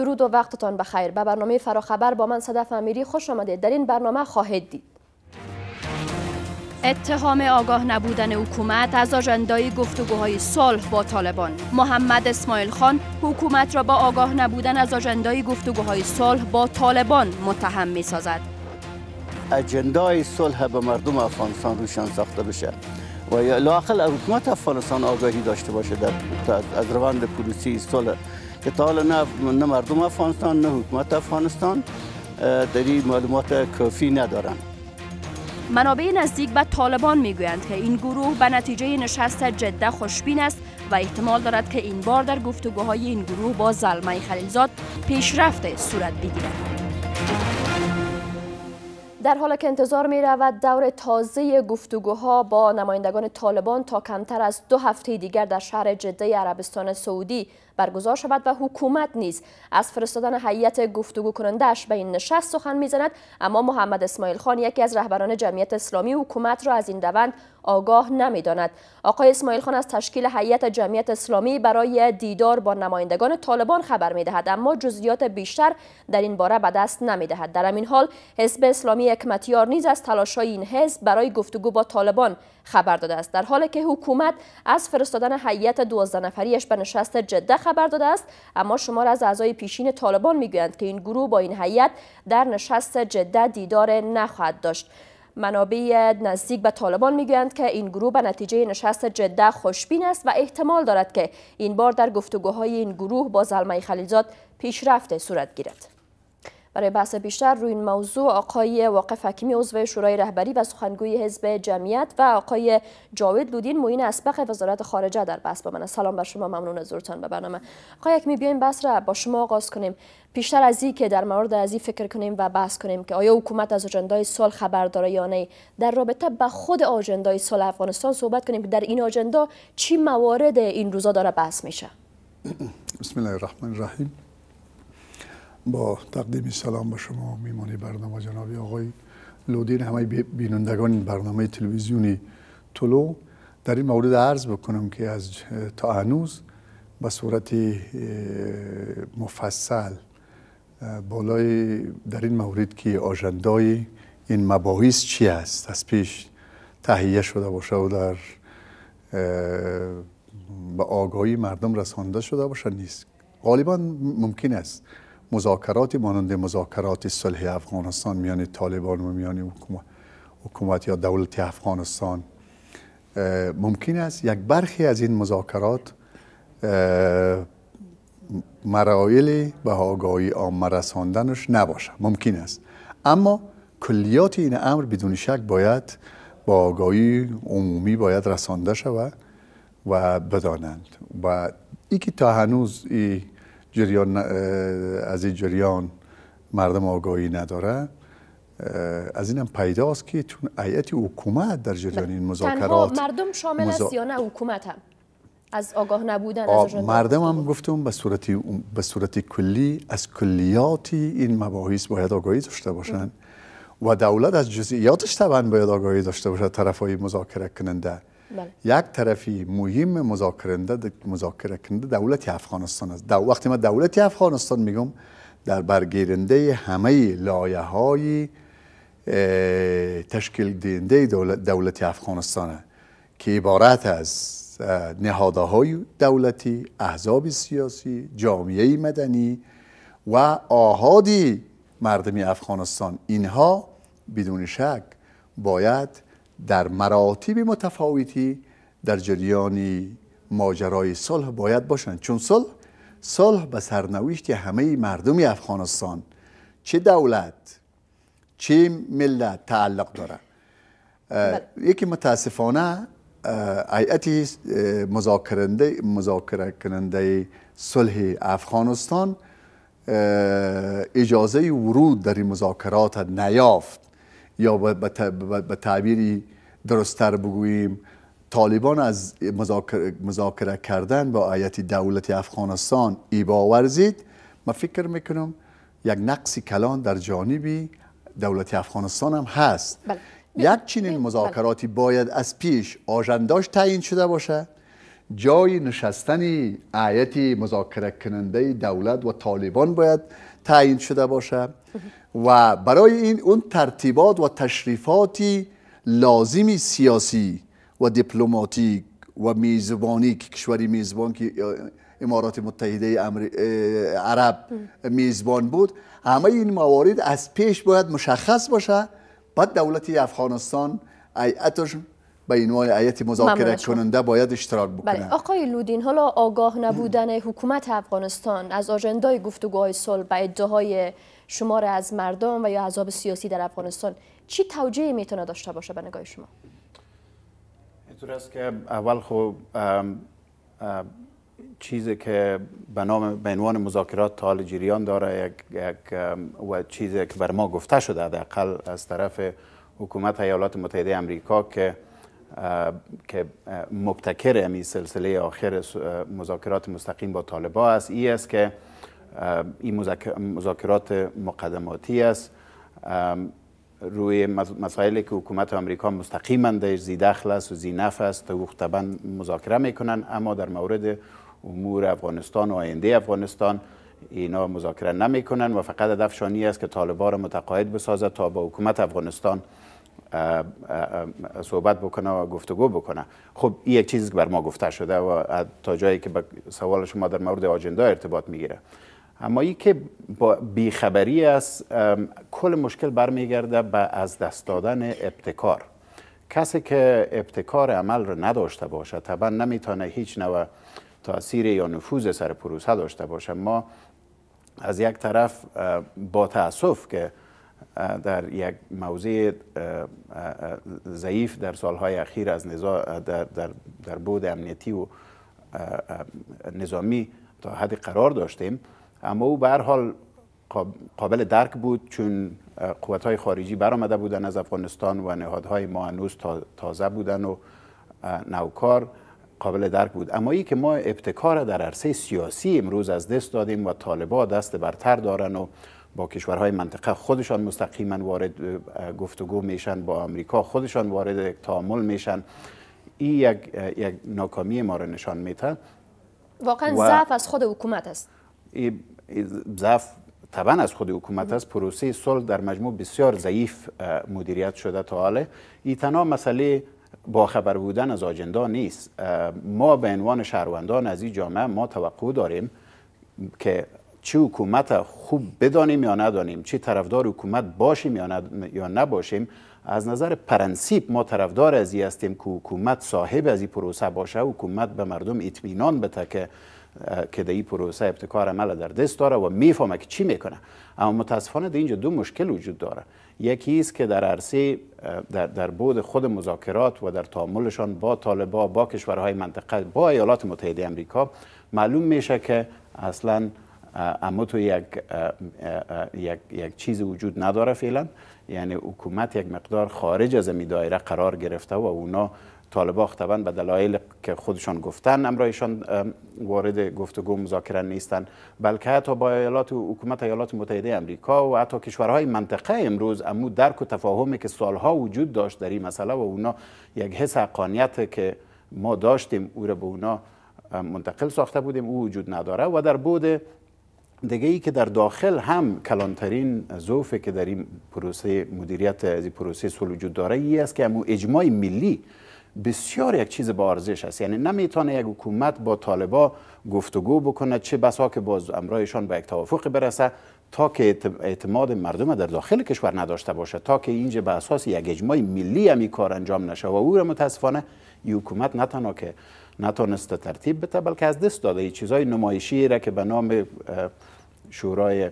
درود و وقتتان بخیر به برنامه فراخبر با من صدف امیری خوش آمدید در این برنامه خواهید دید اتهام آگاه نبودن حکومت از اجندای گفتگوهای صلح با طالبان محمد اسماعیل خان حکومت را با آگاه نبودن از اجندای گفتگوهای صلح با طالبان متهم می سازد اجندای صلح به مردم افغانستان روشن ساخته بشه و لاقل حکومت افغانستان آگاهی داشته باشه در از روند پلیسی صلح که تا نه،, مردم افغانستان نه حکومت افغانستان در این معلومات کافی ندارند منابع نزدیک به طالبان میگویند که این گروه به نتیجه نشست جده خوشبین است و احتمال دارد که این بار در گفتگوهای این گروه با زلمه خلیلزاد پیشرفت صورت بگیرد. در حال که انتظار می رود دور تازه گفتگوها با نمایندگان طالبان تا کمتر از دو هفته دیگر در شهر جده عربستان سعودی برگزار شود و حکومت نیز از فرستادن هیئت گفتگو کنندش به این نشست سخن میزند اما محمد اسماعیل خان یکی از رهبران جمعیت اسلامی حکومت را از این روند آگاه نمیداند آقای اسماعیل خان از تشکیل هیئت جمعیت اسلامی برای دیدار با نمایندگان طالبان خبر میدهد اما جزئیات بیشتر در این باره به دست نمیدهد در همین حال حزب اسلامی حکمتیار نیز از تلاش‌های این حزب برای گفتگو با طالبان خبر داده است در حالی که حکومت از فرستادن هیئت 12 نفریش به نشست جده خبر داده است اما شمار از اعضای پیشین طالبان میگویند که این گروه با این هیئت در نشست جده دیدار نخواهد داشت منابع نزدیک به طالبان میگویند که این گروه به نتیجه نشست جده خوشبین است و احتمال دارد که این بار در گفتگوهای این گروه با زلمه خلیلزاد پیشرفت صورت گیرد برای آره، بحث بیشتر روی این موضوع آقای واقف حکیمی عضو شورای رهبری و سخنگوی حزب جمعیت و آقای جاوید لودین معین اسبق وزارت خارجه در بحث با من سلام بر شما ممنون از حضورتان به برنامه آقای حکیمی بیایم بحث را با شما آغاز کنیم پیشتر از این که در مورد از این فکر کنیم و بحث کنیم که آیا حکومت از اجندای سال خبر داره یا نه در رابطه به خود اجندای سال افغانستان صحبت کنیم در این اجندا چی موارد این روزا داره بحث میشه بسم الله الرحمن الرحیم با تقدیم سلام به شما میمانی برنامه جناب آقای لودین همه بینندگان برنامه تلویزیونی طلو در این مورد عرض بکنم که از تا هنوز به صورت مفصل بالای در این مورد که آجندای این مباحث چی است از پیش تهیه شده باشه و در به آگاهی مردم رسانده شده باشه نیست غالبا ممکن است مذاکرات مانند مذاکرات صلح افغانستان میان طالبان و میان حکومت یا دولت افغانستان ممکن است یک برخی از این مذاکرات مرایل به آگاهی عام رساندنش نباشه ممکن است اما کلیات این امر بدون شک باید با آگاهی عمومی باید رسانده شود و بدانند و ای که تا هنوز جریان از این جریان مردم آگاهی نداره از اینم پیداست که چون ایت حکومت در جریان این مذاکرات مردم شامل مزا... است یا نه حکومت هم از آگاه نبودن از مردم هم گفتم به صورت به صورت کلی از کلیات این مباحث باید آگاهی داشته باشن و دولت از جزئیاتش طبعا باید آگاهی داشته باشد طرف های مذاکره کننده بله. یک طرفی مهم مذاکرنده مذاکره کننده دولت افغانستان است در وقتی ما دولت افغانستان میگم در برگیرنده همه لایه های تشکیل دهنده دولت, دولت افغانستان که عبارت از نهادهای دولتی احزاب سیاسی جامعه مدنی و آهادی مردمی افغانستان اینها بدون شک باید در مراتب متفاوتی در جریان ماجرای صلح باید باشند چون صلح صلح به سرنوشت همه مردم افغانستان چه دولت چه ملت تعلق داره بله. یکی متاسفانه هیئت مذاکرنده مذاکره کننده صلح افغانستان اجازه ورود در این مذاکرات نیافت یا به تعبیری درستتر بگوییم طالبان از مذاکره, کردن با آیت دولت افغانستان ایبا ورزید ما فکر میکنم یک نقص کلان در جانبی دولت افغانستان هم هست بله. یک چنین بله. مذاکراتی باید از پیش آژنداش تعیین شده باشه جای نشستن آیت مذاکره کننده دولت و طالبان باید تعیین شده باشه و برای این اون ترتیبات و تشریفاتی لازمی سیاسی و دیپلماتیک و میزبانی که کشوری میزبان که امارات متحده عرب میزبان بود همه این موارد از پیش باید مشخص باشه بعد دولت افغانستان ایعتشون به عنوان آیت مذاکره کننده باید اشتراک بکنه بله. آقای لودین حالا آگاه نبودن حکومت افغانستان از آجندای گفتگوهای صلح به ادعاهای شمار از مردم و یا عذاب سیاسی در افغانستان چی توجیه میتونه داشته باشه به نگاه شما اینطور است که اول خب چیزی که به نام عنوان مذاکرات تا جریان داره یک, یک و چیزی که بر ما گفته شده حداقل از طرف حکومت ایالات متحده آمریکا که که مبتکر امی سلسله آخر مذاکرات مستقیم با طالبا است ای است که این مذاکرات مقدماتی است روی مسائلی که حکومت آمریکا مستقیما در زی دخل است و زی نف است طبعا مذاکره میکنن اما در مورد امور افغانستان و آینده افغانستان اینا مذاکره نمیکنن و فقط هدفشانی است که طالبان را متقاعد بسازد تا با حکومت افغانستان صحبت بکنه و گفتگو بکنه خب این یک چیزی که بر ما گفته شده و تا جایی که به سوال شما در مورد آجندا ارتباط میگیره اما ای که با بیخبری است کل مشکل برمیگرده به از دست دادن ابتکار کسی که ابتکار عمل رو نداشته باشه طبعا نمیتونه هیچ نوع تاثیر یا نفوذ سر پروسه داشته باشه ما از یک طرف با تاسف که در یک موضع ضعیف در سالهای اخیر از نزا در, در, در بود امنیتی و نظامی تا حد قرار داشتیم اما او به حال قابل درک بود چون قوت های خارجی برآمده بودن از افغانستان و نهادهای ما هنوز تازه بودن و نوکار قابل درک بود اما ای که ما ابتکار در عرصه سیاسی امروز از دست دادیم و طالبا دست برتر دارن و با کشورهای منطقه خودشان مستقیما وارد گفتگو میشن با آمریکا خودشان وارد تعامل میشن این یک, یک ناکامی ما را نشان میده واقعا ضعف از خود حکومت است ضعف طبعا از خود حکومت است پروسه صلح در مجموع بسیار ضعیف مدیریت شده تا حاله این تنها مسئله با خبر بودن از آجندا نیست ما به عنوان شهروندان از این جامعه ما توقع داریم که چه حکومت خوب بدانیم یا ندانیم چی طرفدار حکومت باشیم یا, نباشیم از نظر پرنسیپ ما طرفدار ازی هستیم که حکومت صاحب از پروسه باشه حکومت به مردم اطمینان بده که که در این پروسه ابتکار عمل در دست داره و میفهمه که چی میکنه اما متاسفانه در اینجا دو مشکل وجود داره یکی است که در عرصه در, در بود خود مذاکرات و در تعاملشان با طالبا با کشورهای منطقه با ایالات متحده امریکا معلوم میشه که اصلا اما تو یک, یک, یک چیز وجود نداره فعلا یعنی حکومت یک مقدار خارج از این دایره قرار گرفته و اونا طالبا اختبند به دلایل که خودشان گفتن امرایشان وارد گفتگو مذاکره نیستن بلکه حتی با ایالات و حکومت ایالات متحده امریکا و حتی کشورهای منطقه امروز امو درک و تفاهمی که سالها وجود داشت در این مسئله و اونا یک حس حقانیت که ما داشتیم او را به اونا منتقل ساخته بودیم او وجود نداره و در بود دیگه ای که در داخل هم کلانترین ظوفه که در این پروسه مدیریت از این پروسه سول وجود داره ای است که امو اجماع ملی بسیار یک چیز با ارزش است یعنی نمیتونه یک حکومت با طالبا گفتگو بکنه چه بسا که باز امرایشان به یک توافق برسه تا که اعتماد مردم در داخل کشور نداشته باشه تا که اینجا به اساس یک اجماع ملی همی کار انجام نشه و او متاسفانه حکومت نه که نتانسته ترتیب بده بلکه از دست داده چیزای نمایشی را که به نام شورای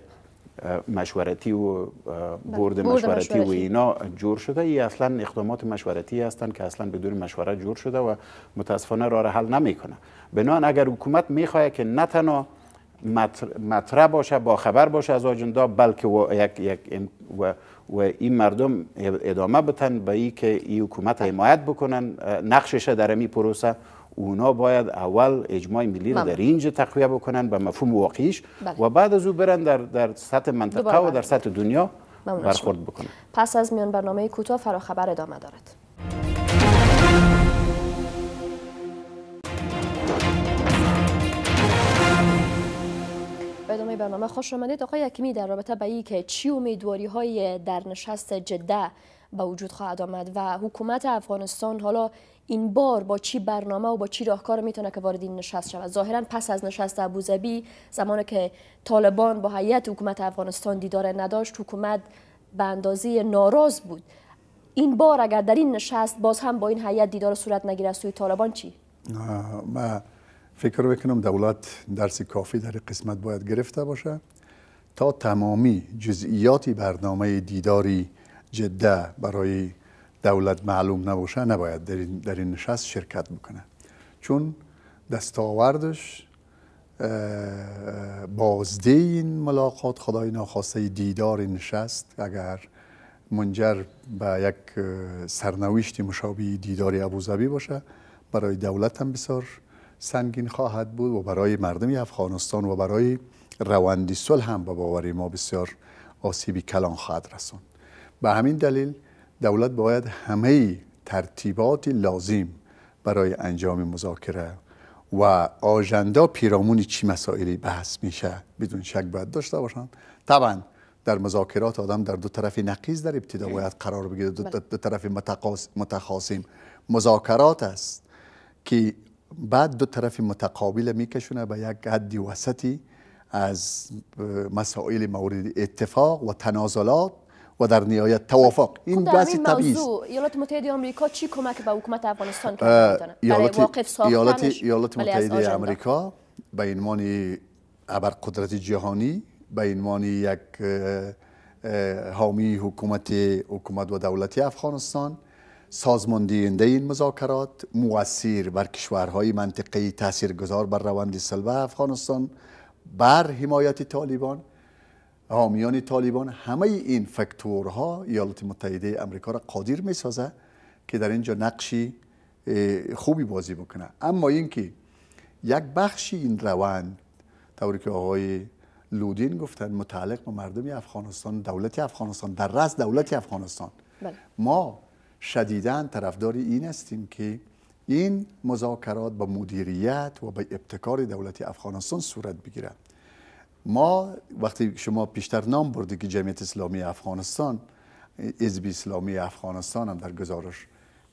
مشورتی و بله. بورد مشورتی و اینا جور شده ای اصلا اقدامات مشورتی هستند که اصلا بدون مشورت جور شده و متاسفانه راه را حل نمیکنه بنان اگر حکومت میخواه که نه تنها مطرح باشه با خبر باشه از آجندا بلکه و, یک یک و این مردم ادامه بتن به ای که این حکومت حمایت بکنن نقششه در این پروسه اونا باید اول اجماع ملی رو بله. در اینجا تقویه بکنن به مفهوم واقعیش بله. و بعد از او برن در, در سطح منطقه و در سطح دنیا برخورد بکنن پس از میان برنامه کوتاه فراخبر ادامه دارد ادامه برنامه خوش آمدید آقای حکیمی در رابطه با که چی امیدواری های در نشست جده به وجود خواهد آمد و حکومت افغانستان حالا این بار با چی برنامه و با چی راهکار میتونه که وارد این نشست شود ظاهرا پس از نشست ابوظبی زمانی که طالبان با هیئت حکومت افغانستان دیدار نداشت حکومت به اندازه ناراض بود این بار اگر در این نشست باز هم با این هیئت دیدار صورت نگیره سوی طالبان چی ما فکر میکنم دولت درس کافی در قسمت باید گرفته باشه تا تمامی جزئیات برنامه دیداری جدا برای دولت معلوم نباشه نباید در این, در این نشست شرکت بکنه چون دستاوردش بازده این ملاقات خدای ناخواسته دیدار نشست اگر منجر به یک سرنوشت مشابه دیدار ابوظبی باشه برای دولت هم بسیار سنگین خواهد بود و برای مردم افغانستان و برای روند صلح هم به باور ما بسیار آسیبی کلان خواهد رساند. به همین دلیل دولت باید همه ترتیبات لازم برای انجام مذاکره و آژاندا پیرامون چی مسائلی بحث میشه بدون شک باید داشته باشن طبعا در مذاکرات آدم در دو طرف نقیز در ابتدا باید قرار بگیره دو, بله. دو طرف متخاصم مذاکرات است که بعد دو طرف متقابل میکشونه به یک حد وسطی از مسائل مورد اتفاق و تنازلات و در نهایت توافق این بحث طبیعی است ایالات متحده آمریکا چی کمک به حکومت افغانستان کرده ایالات ایالات متحده آمریکا به عنوان قدرت جهانی به عنوان یک حامی حکومت حکومت و دولتی افغانستان سازماندهنده این مذاکرات موثر بر کشورهای منطقه تاثیرگذار بر روند صلح افغانستان بر حمایت طالبان حامیان طالبان همه این فکتورها ایالات متحده امریکا را قادر می سازه که در اینجا نقشی خوبی بازی بکنه اما اینکه یک بخشی این روند طوری که آقای لودین گفتن متعلق به مردم افغانستان دولت افغانستان در رأس دولت افغانستان بله. ما شدیدا طرفدار این هستیم که این مذاکرات با مدیریت و به ابتکار دولت افغانستان صورت بگیرد ما وقتی شما پیشتر نام بردی که جمعیت اسلامی افغانستان بی اسلامی افغانستان هم در گزارش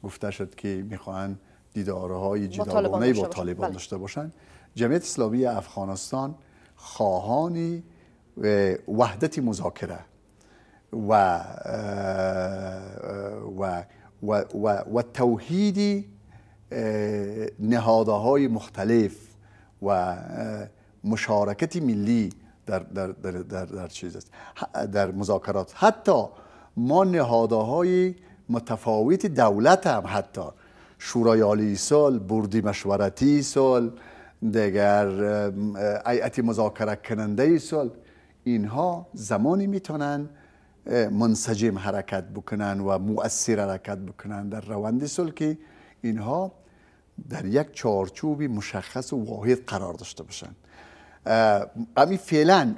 گفته شد که میخواهند دیدارهای جدالانه با طالبان داشته باشند بله. جمعیت اسلامی افغانستان خواهان وحدت مذاکره و و و و, و نهادهای مختلف و مشارکت ملی در, در, در, در, در چیز است در مذاکرات حتی ما نهادهای متفاوت دولت هم حتی شورای عالی سال بردی مشورتی سال دیگر ایعت مذاکره کننده سال اینها زمانی میتونن منسجم حرکت بکنن و مؤثر حرکت بکنن در روند صلح که اینها در یک چارچوب مشخص و واحد قرار داشته باشند امی فعلا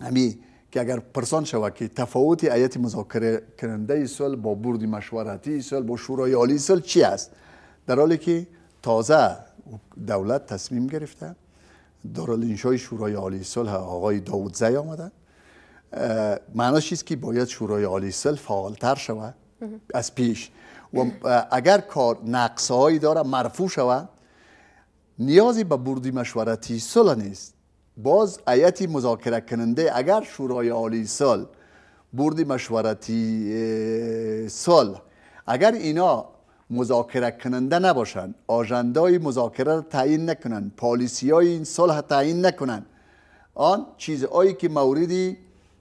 امی که اگر پرسان شود که تفاوت ایت مذاکره کننده سال با برد مشورتی سال با شورای عالی سال چی است در حالی که تازه دولت تصمیم گرفته انشای شورای عالی صلح آقای داوود زی آمدن معناش است که باید شورای عالی صلح فعالتر شود از پیش و اگر کار نقصهایی داره مرفوع شود نیازی به بردی مشورتی صلح نیست باز آیتی مذاکره کننده اگر شورای عالی سال بردی مشورتی سال اگر اینا مذاکره کننده نباشند آژندای مذاکره را تعیین نکنند پالیسی های این صلح تعیین نکنند آن چیزهایی که موردی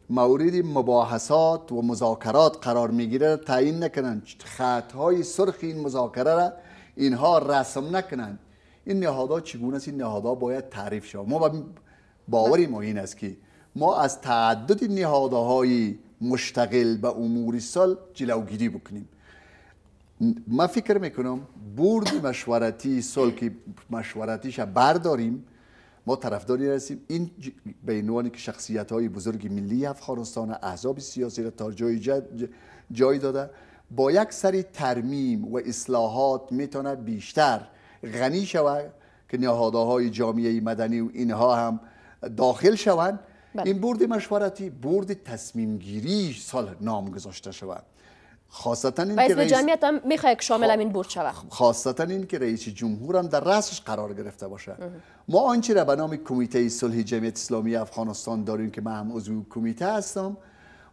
مورد مباحثات و مذاکرات قرار میگیره تعیین نکنند خط های سرخ این مذاکره را اینها رسم نکنند این نهادها چگونه است این نهادها باید تعریف شود ما باوری ما این است که ما از تعدد نهادهای مشتقل به امور سال جلوگیری بکنیم ما فکر میکنم برد مشورتی سال که مشورتیش برداریم ما طرفداری هستیم این به عنوان که شخصیت های بزرگ ملی افغانستان احزاب سیاسی را تا جای جای داده با یک سری ترمیم و اصلاحات میتونه بیشتر غنی شود که نهادهای جامعه مدنی و اینها هم داخل شوند بله. این برد مشورتی برد تصمیم گیری سال نام گذاشته شود خاصتا این که رئیس جمعیت هم میخواد شامل این برد شود خاصتا این که رئیس جمهور هم در رأسش قرار گرفته باشه ما آنچه را به نام کمیته صلح جمعیت اسلامی افغانستان داریم که من هم عضو کمیته هستم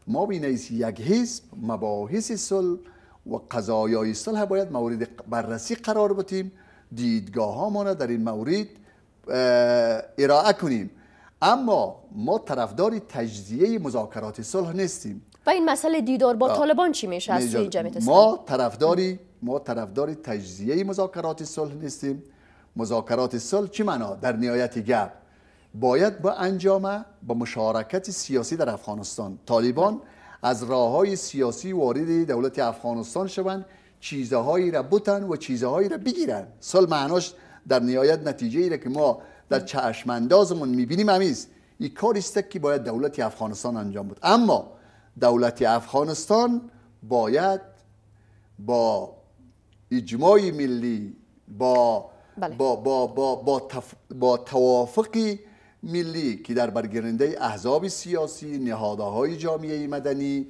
ما بین یک حزب مباحث صلح و قضایای صلح باید مورد بررسی قرار بدیم دیدگاه ها را در این مورد ارائه کنیم اما ما طرفدار تجزیه مذاکرات صلح نیستیم و این مسئله دیدار با طالبان چی میشه از جمعیت ما طرفداری ما طرفدار تجزیه مذاکرات صلح نیستیم مذاکرات صلح چی معنا در نهایت گپ باید با انجام با مشارکت سیاسی در افغانستان طالبان بله. از راه های سیاسی وارد دولت افغانستان شوند چیزهایی را بتن و چیزهایی را بگیرن سال معناش در نهایت نتیجه ایره که ما در چشم اندازمون میبینیم همیست این کار است که باید دولت افغانستان انجام بود اما دولت افغانستان باید با اجماع ملی با بله. با, با, با, با توافقی ملی که در برگرنده احزاب سیاسی نهادهای جامعه مدنی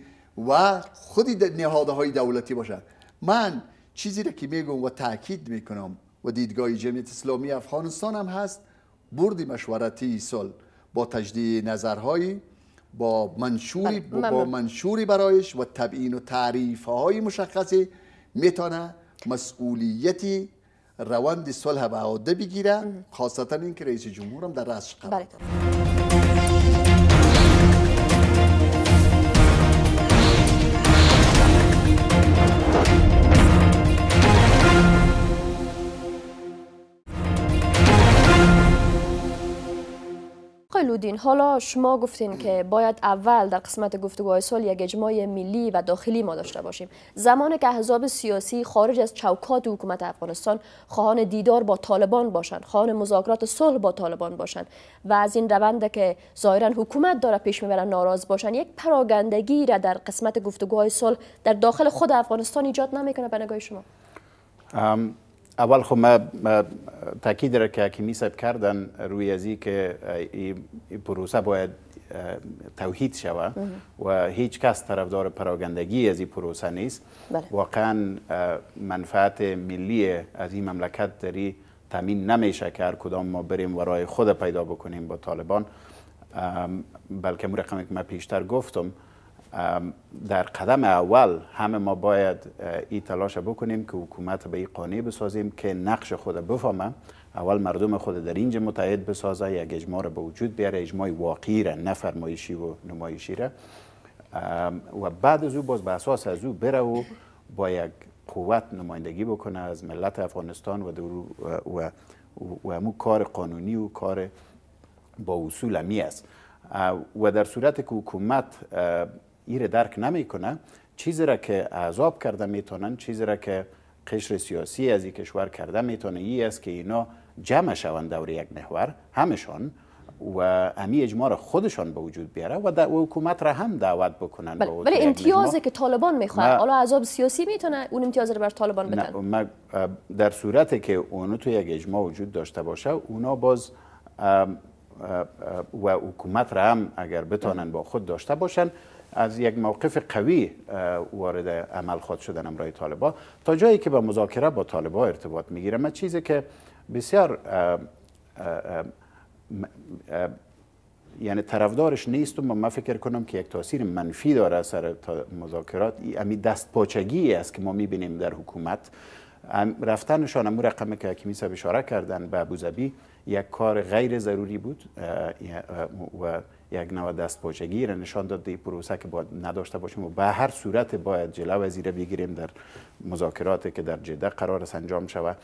و خود نهادهای دولتی باشد من چیزی را که میگم و تاکید میکنم و دیدگاه جمعیت اسلامی افغانستان هم هست بردی مشورتی سال با تجدید نظرهایی با منشوری آره، با منشوری برایش و تبیین و تعریف های مشخصی میتونه مسئولیتی روند صلح به عهده بگیره خاصتا اینکه رئیس جمهورم در رأسش قرار بودین حالا شما گفتین که باید اول در قسمت گفتگوهای سال یک اجماع ملی و داخلی ما داشته باشیم زمانی که احزاب سیاسی خارج از چوکات حکومت افغانستان خواهان دیدار با طالبان باشند خواهان مذاکرات صلح با طالبان باشند و از این روند که ظاهرا حکومت داره پیش میبرن ناراض باشند یک پراگندگی را در قسمت گفتگوهای صلح در داخل خود افغانستان ایجاد نمیکنه به نگاه شما اول خو خب ما تاکید را که حکیمی صاحب کردن روی از که این پروسه باید توحید شوه و هیچ کس طرفدار پراغندگی از این پروسه نیست بله. واقعا منفعت ملی از این مملکت داری تامین نمیشه که هر کدام ما بریم ورای خود پیدا بکنیم با طالبان بلکه مرقم رقمی که من پیشتر گفتم در قدم اول همه ما باید این تلاش بکنیم که حکومت به این قانع بسازیم که نقش خود بفهمه اول مردم خود در اینجا متحد بسازه یک اجماع را به وجود بیاره اجماع واقعی را نه و نمایشی را و بعد از او باز به اساس از او بره و با یک قوت نمایندگی بکنه از ملت افغانستان و در و و کار قانونی و کار با اصول است و در صورت که حکومت ایره درک نمیکنه چیزی را که عذاب کرده میتونن چیزی را که قشر سیاسی از این کشور کرده میتونه ای است که اینا جمع شوند دور یک محور همشان و امی اجماع خودشان به وجود بیاره و, در حکومت را هم دعوت بکنن بله، ولی امتیازی که طالبان میخواد حالا عذاب سیاسی میتونه اون امتیاز رو بر طالبان بدن در صورتی که اونو تو یک اجماع وجود داشته باشه اونا باز و حکومت را هم اگر بتانن با خود داشته باشن از یک موقف قوی وارد عمل خود شدن امرای طالبا تا جایی که به مذاکره با طالبا ارتباط میگیره من چیزی که بسیار یعنی طرفدارش نیست و من فکر کنم که یک تاثیر منفی داره سر مذاکرات امی دست پاچگی است که ما میبینیم در حکومت رفتنشان امو رقمه که حکیمی صاحب اشاره کردن به ابوظبی یک کار غیر ضروری بود و یک نوع دست پاچگی نشان داد این پروسه که باید نداشته باشیم و به هر صورت باید جلو زیره بگیریم در مذاکرات که در جده قرار است انجام شود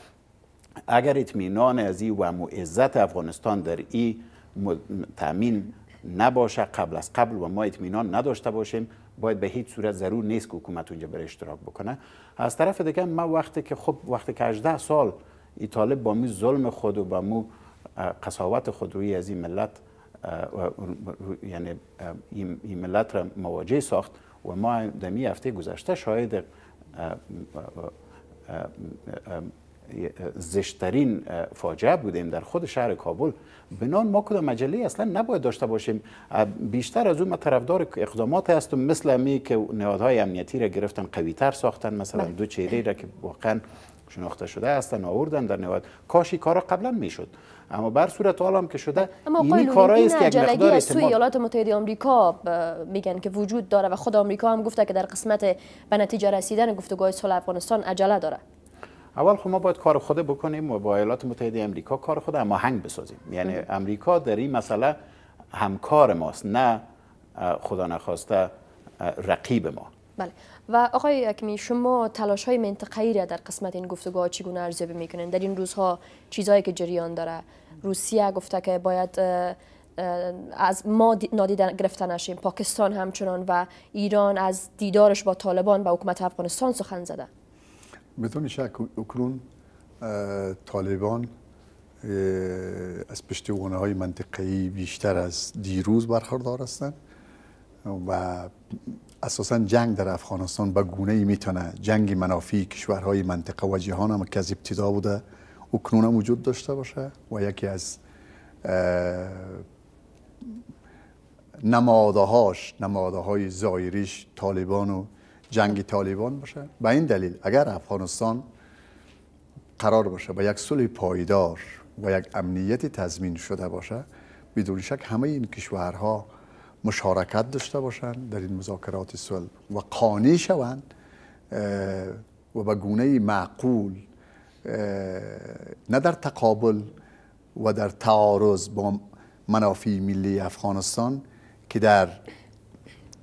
اگر اطمینان از این و معزت افغانستان در این تامین نباشه قبل از قبل و ما اطمینان نداشته باشیم باید به هیچ صورت ضرور نیست که حکومت اونجا بر اشتراک بکنه از طرف دیگه ما وقتی که خب وقتی که 18 سال ای طالب با می ظلم خود و با مو قصاوت خود روی از این ملت یعنی این ملت را مواجه ساخت و ما در می هفته گذشته شاید زشترین فاجعه بودیم در خود شهر کابل بنان ما کدام مجله اصلا نباید داشته باشیم بیشتر از اون ما طرفدار اقدامات هستم مثل می که نهادهای امنیتی را گرفتن تر ساختن مثلا بله. دو چهره را که واقعا شناخته شده هستن آوردن در نهایت کاشی کارا قبلا میشد اما بر صورت حال هم که شده این کارایی است که یک مقدار از ایالات متحده آمریکا میگن که وجود داره و خود آمریکا هم گفته که در قسمت به نتیجه رسیدن گفتگوهای صلح افغانستان عجله داره اول خود خب ما باید کار خود بکنیم و با ایالات متحده آمریکا کار خود هنگ بسازیم یعنی آمریکا در این مسئله همکار ماست نه خدا نخواسته رقیب ما بله و آقای اکمی شما تلاش های منطقه‌ای را در قسمت این گفتگوها چگونه ارزیابی میکنین در این روزها چیزهایی که جریان داره روسیه گفته که باید از ما نادیده گرفته نشیم پاکستان همچنان و ایران از دیدارش با طالبان و حکومت افغانستان سخن زده بدون شک اکنون طالبان از پشتوانه های منطقی بیشتر از دیروز برخوردار هستند و اساسا جنگ در افغانستان به گونه ای میتونه جنگ منافی کشورهای منطقه و جهان هم که از ابتدا بوده او وجود داشته باشه و یکی از نماده هاش نماده های زایریش طالبان و جنگ طالبان باشه به این دلیل اگر افغانستان قرار باشه با یک صلح پایدار و یک امنیتی تضمین شده باشه بدون شک همه این کشورها مشارکت داشته باشند در این مذاکرات صلح و قانع شوند و به گونه معقول نه در تقابل و در تعارض با منافع ملی افغانستان که در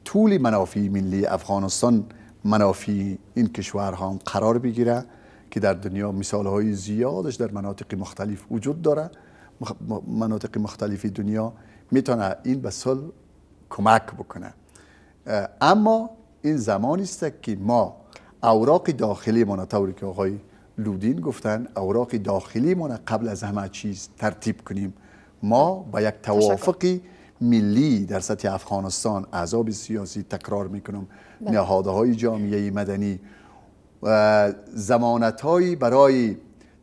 طول منافع ملی افغانستان منافع این کشورها قرار بگیره که در دنیا مثال های زیادش در مناطق مختلف وجود داره مناطق مختلف دنیا میتونه این به صلح کمک بکنه اما این زمانی است که ما اوراق داخلی ما طوری که آقای لودین گفتن اوراق داخلی ما قبل از همه چیز ترتیب کنیم ما با یک توافقی ملی در سطح افغانستان اعضاب سیاسی تکرار میکنم بله. های جامعه مدنی زمانت برای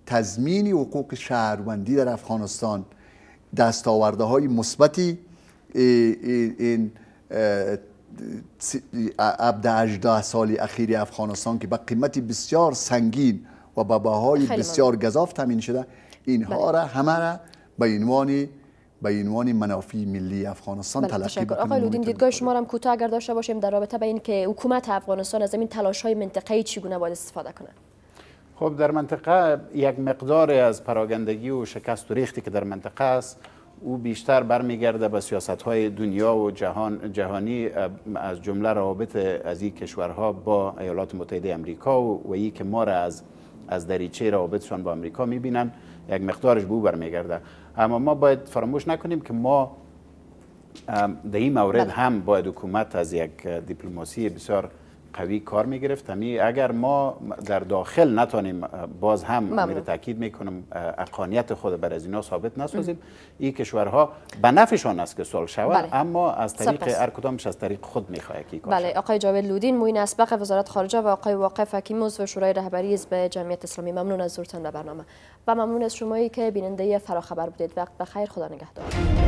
تضمین حقوق شهروندی در افغانستان دستاورده های مثبتی این, این عبد سالی اخیر افغانستان که با قیمت بسیار سنگین و با بهای بسیار گذاف تامین شده اینها را همه را به عنوان به عنوان منافع ملی افغانستان تلاش تلقی بکنیم آقای لودین دیدگاه شما هم کوتاه اگر داشته باشیم در رابطه به این که حکومت افغانستان از این تلاش های منطقه چگونه باید استفاده کنه خب در منطقه یک مقدار از پراگندگی و شکست و ریختی که در منطقه است او بیشتر برمیگرده به سیاست های دنیا و جهان جهانی از جمله روابط از این کشورها با ایالات متحده امریکا و, و ای که ما را از از دریچه روابطشان با امریکا میبینن یک مقدارش به او برمیگرده اما ما باید فراموش نکنیم که ما در این مورد بله. هم باید حکومت از یک دیپلماسی بسیار قوی کار می گرفت یعنی اگر ما در داخل نتانیم باز هم میره تاکید کنم اقانیت خود بر از اینا ثابت نسازیم این کشورها به نفعشان است که سال شود بله. اما از طریق هر کدامش از طریق خود میخواهد که بله آقای جاوید لودین موین اسبق وزارت خارجه و آقای واقف حکیم و شورای رهبری به جمعیت اسلامی ممنون از زورتان برنامه و ممنون از شمایی که بیننده فراخبر بودید وقت بخیر خدا نگهدار